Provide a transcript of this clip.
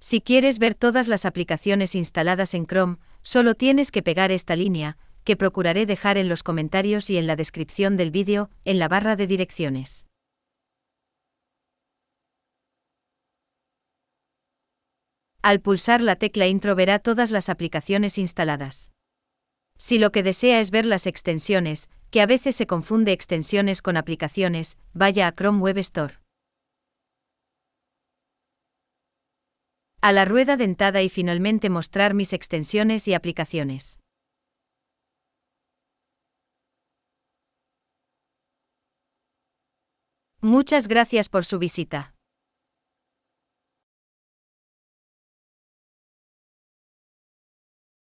Si quieres ver todas las aplicaciones instaladas en Chrome, solo tienes que pegar esta línea, que procuraré dejar en los comentarios y en la descripción del vídeo, en la barra de direcciones. Al pulsar la tecla Intro verá todas las aplicaciones instaladas. Si lo que desea es ver las extensiones, que a veces se confunde extensiones con aplicaciones, vaya a Chrome Web Store. a la rueda dentada y finalmente mostrar mis extensiones y aplicaciones. Muchas gracias por su visita.